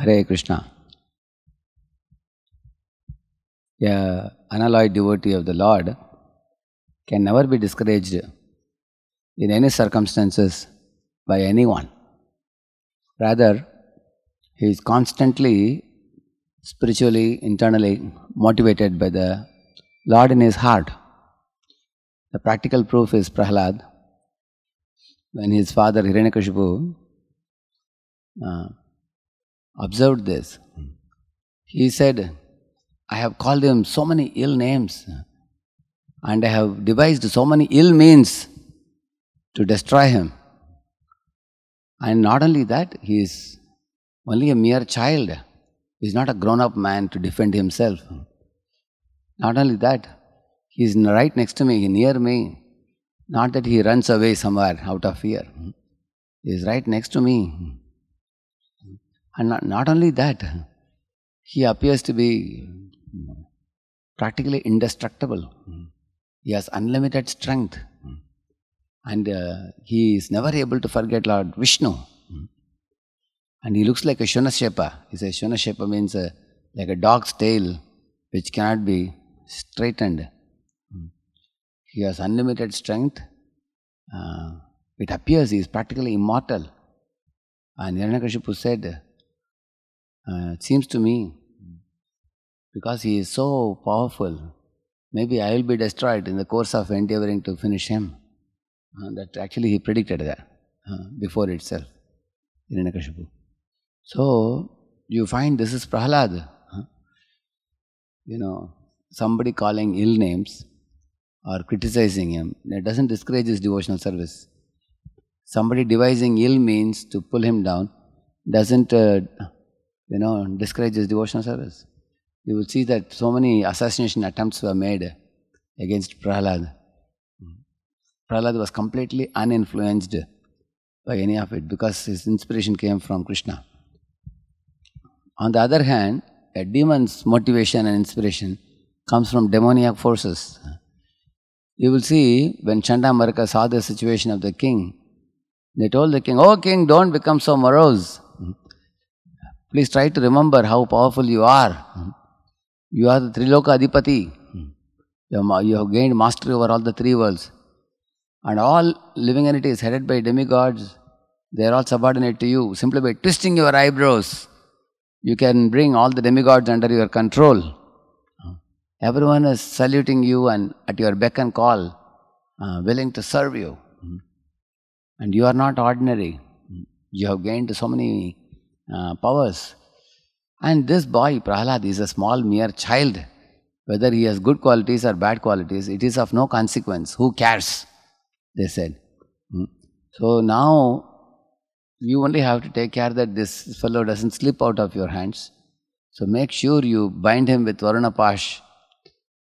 Hare Krishna. A unalloyed devotee of the Lord can never be discouraged in any circumstances by anyone. Rather, he is constantly spiritually, internally motivated by the Lord in his heart. The practical proof is Prahlad. When his father Hiranyakashipu uh, observed this. He said, I have called him so many ill names and I have devised so many ill means to destroy him. And not only that, he is only a mere child. He is not a grown up man to defend himself. Not only that, he is right next to me, near me. Not that he runs away somewhere out of fear. He is right next to me. And not, not only that, he appears to be practically indestructible. He has unlimited strength. And uh, he is never able to forget Lord Vishnu. And he looks like a Shunashepa. He says Shunashepa means uh, like a dog's tail which cannot be straightened. He has unlimited strength. Uh, it appears he is practically immortal. And Hiranyakashipu said, uh, it seems to me, because he is so powerful, maybe I will be destroyed in the course of endeavoring to finish him. Uh, that actually he predicted that uh, before itself, Hiranyakashipu. So, you find this is Prahlad. Huh? You know, somebody calling ill names or criticizing him, it doesn't discourage his devotional service. Somebody devising ill means to pull him down doesn't uh, you know, his devotional service. You will see that so many assassination attempts were made against Prahlad. Mm. Prahlad was completely uninfluenced by any of it because his inspiration came from Krishna. On the other hand, a demon's motivation and inspiration comes from demoniac forces. You will see when Chandamarka saw the situation of the king, they told the king, Oh, king, don't become so morose. Please try to remember how powerful you are. You are the Triloka Adipati. You have gained mastery over all the three worlds. And all living entities headed by demigods, they are all subordinate to you. Simply by twisting your eyebrows, you can bring all the demigods under your control. Everyone is saluting you and at your beck and call, uh, willing to serve you. And you are not ordinary. You have gained so many uh, powers. And this boy, Prahlad, is a small mere child. Whether he has good qualities or bad qualities, it is of no consequence. Who cares? They said. Hmm. So now you only have to take care that this fellow doesn't slip out of your hands. So make sure you bind him with Varunapash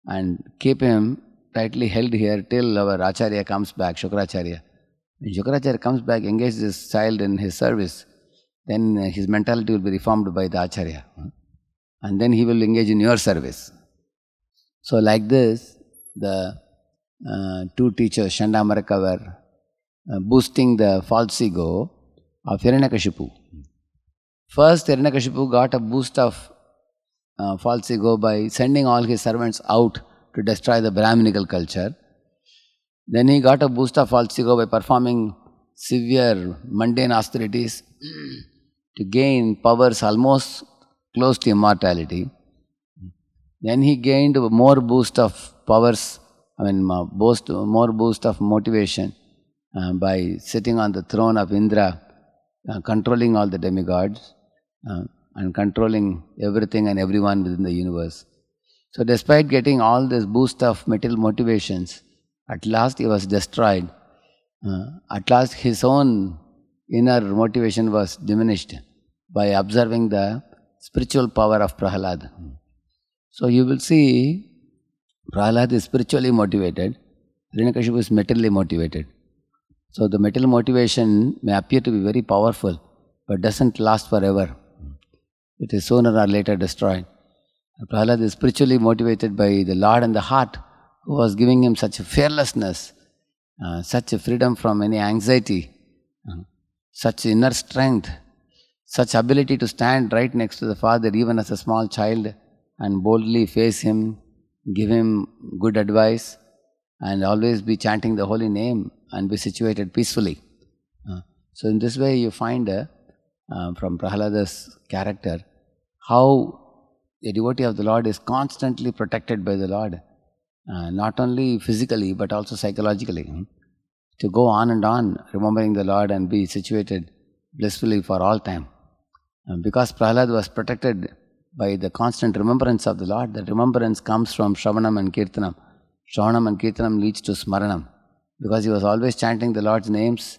and keep him tightly held here till our Acharya comes back, Shukracharya. When Shukracharya comes back, engage this child in his service then uh, his mentality will be reformed by the Acharya. Hmm? And then he will engage in your service. So, like this, the uh, two teachers, Shandamaraka were uh, boosting the false ego of Hiranyakashipu. First, Hiranyakashipu got a boost of uh, false ego by sending all his servants out to destroy the Brahminical culture. Then he got a boost of false ego by performing severe mundane austerities to gain powers almost close to immortality. Then he gained more boost of powers, I mean, boost, more boost of motivation uh, by sitting on the throne of Indra, uh, controlling all the demigods uh, and controlling everything and everyone within the universe. So, despite getting all this boost of material motivations, at last he was destroyed uh, at last his own inner motivation was diminished by observing the spiritual power of Prahlad. So you will see Prahlad is spiritually motivated, Hiranyakashipu is materially motivated. So the material motivation may appear to be very powerful, but doesn't last forever. It is sooner or later destroyed. Prahlad is spiritually motivated by the Lord and the heart who was giving him such fearlessness uh, such freedom from any anxiety, uh, such inner strength, such ability to stand right next to the Father even as a small child and boldly face Him, give Him good advice, and always be chanting the Holy Name and be situated peacefully. Uh, so, in this way, you find uh, uh, from Prahlada's character how the devotee of the Lord is constantly protected by the Lord uh, not only physically but also psychologically. Hmm? To go on and on, remembering the Lord and be situated blissfully for all time. And uh, because Prahlad was protected by the constant remembrance of the Lord, The remembrance comes from Shravanam and Kirtanam. Shravanam and Kirtanam leads to Smaranam because he was always chanting the Lord's names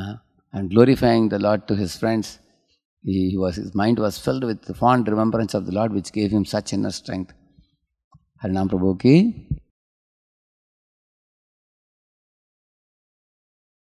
uh, and glorifying the Lord to his friends. He, he was, his mind was filled with fond remembrance of the Lord, which gave him such inner strength Hal nang probuki